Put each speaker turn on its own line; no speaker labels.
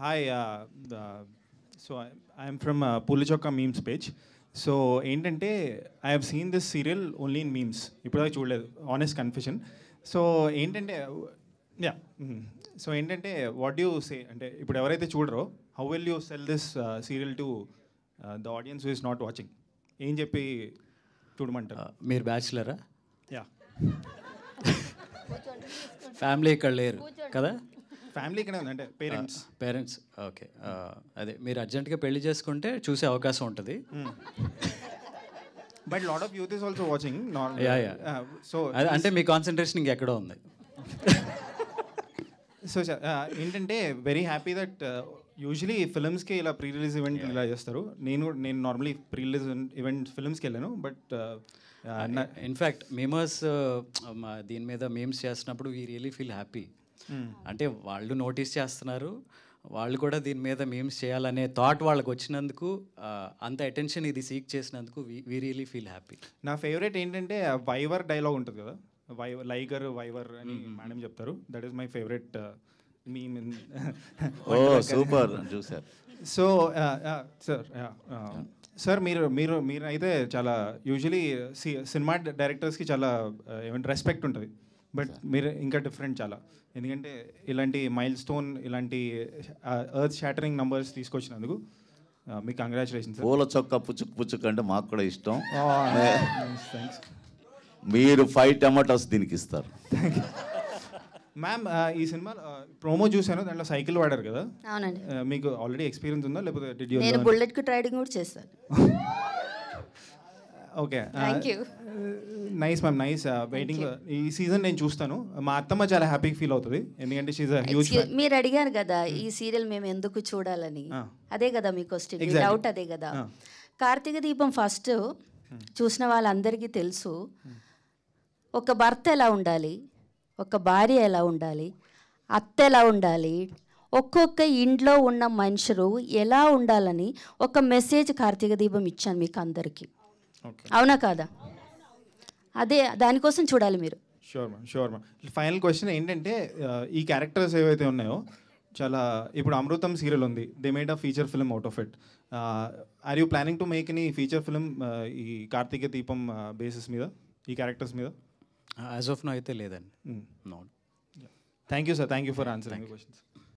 Hi so I'm from Pulichokka memes page so ఏంటంటే I have seen this serial only in memes ఇప్పుడు చూడలేదు honest confusion so ఏంటంటే yeah so mm-hmm. ఏంటంటే what you say అంటే ఇప్పుడు ఎవరైతే చూడరో how will you sell this serial to the audience who is not watching ఏం చెప్పి చూడమంటారు uh,
మీరు బ్యాచులరా యా ఫ్యామిలీ ఇక్కడ లేరు కదా ఫ్యామిలీ అంటే పేరెంట్స్ పేరెంట్స్ ఓకే అదే మీరు అర్జెంట్గా పెళ్లి చేసుకుంటే చూసే అవకాశం ఉంటుంది
but lot of youth is also watching yeah yeah so అంటే మీ కాన్సన్ట్రేషన్ ఇంకెక్కడో ఉంది సో ఏంటంటే వెరీ హ్యాపీ దట్ యూజువలీ ఫిల్మ్స్కి ఇలా ప్రీ రిలీజ్ ఈవెంట్ ఇలా చేస్తారు నేను నేను నార్మలీ ప్రీ రిలీజ్ ఈవెంట్ ఫిల్మ్స్కి వెళ్ళాను బట్ ఇన్ఫ్యాక్ట్ మేమర్స్
దీని మీద మేమ్స్ చేసినప్పుడు we really feel happy Hmm. అంటే వాళ్ళు నోటీస్ చేస్తున్నారు వాళ్ళు కూడా దీని మీద మేము చేయాలనే థాట్ వాళ్ళకి వచ్చినందుకు అంత అటెన్షన్ ఇది సీక్
చేసినందుకు వీ రియలీ ఫీల్ హ్యాపీ నా ఫేవరెట్ ఏంటంటే వైవర్ డైలాగ్ ఉంటుంది కదా వై లైగర్ వైవర్ అని hmm, hmm, మేడం చెప్తారు దట్ ఈస్ మై ఫేవరెట్ మీ ఓ సూపర్ చూసారు సో సార్ సార్ మీరు మీరు మీరు అయితే చాలా యూజువలీ సినిమా డైరెక్టర్స్కి చాలా ఏమంటే రెస్పెక్ట్ ఉంటుంది బట్ మీరు ఇంకా డిఫరెంట్ చాలా ఎందుకంటే ఇలాంటి మైల్ స్టోన్ ఇలాంటి ఎర్త్ షాటరింగ్ నంబర్స్ తీసుకొచ్చినందుకు మీకు కంగ్రాచులేషన్ పూల
చొక్క పుచ్చుక్ పుచ్చుక్ అంటే మాకు కూడా ఇష్టం మీరు ఫైవ్ టమాటోస్ దీనికి ఇస్తారు
మ్యామ్ ఈ సినిమా ప్రోమో చూశాను దాంట్లో సైకిల్ వాడారు కదా అవునండి మీకు ఆల్రెడీ ఎక్స్పీరియన్స్ ఉందా లేకపోతే
బుల్లెట్ రైడింగ్ కూడా చేస్తాను
okay nice ma'am nice waiting ఈ సీజన్ నేను చూస్తాను మా అత్తమ్మ చాలా హ్యాపీ ఫీల్ అవుతుంది ఎందుకంటే హ్యూజ్
మీరు అడిగారు కదా hmm. ఈ సీరియల్ మేము ఎందుకు చూడాలని అదే కదా మీ క్వశ్చన్ డౌట్ అదే కదా కార్తీక దీపం ఫస్ట్ hmm. చూసిన వాళ్ళందరికీ తెలుసు hmm. ఒక భర్త ఎలా ఉండాలి ఒక భార్య ఎలా ఉండాలి అత్త ఎలా ఉండాలి ఒక్కొక్క ఇంట్లో ఉన్న మనుషులు ఎలా ఉండాలని ఒక మెసేజ్ కార్తీక దీపం ఇచ్చాను మీకు అందరికీ అవునా కాదా అదే దానికోసం చూడాలి మీరు
sure ma'am sure ma'am final question ఏంటంటే ఈ క్యారెక్టర్స్ ఏవైతే ఉన్నాయో చాలా ఇప్పుడు అమృతం సీరియల్ ఉంది they made a feature film out of it are you planning to make any feature film ఈ కార్తీక దీపం బేసిస్ మీద ఈ క్యారెక్టర్స్ మీద యాజ్ ఆఫ్ నో అయితే లేదండి thank you sir thank you for answering questions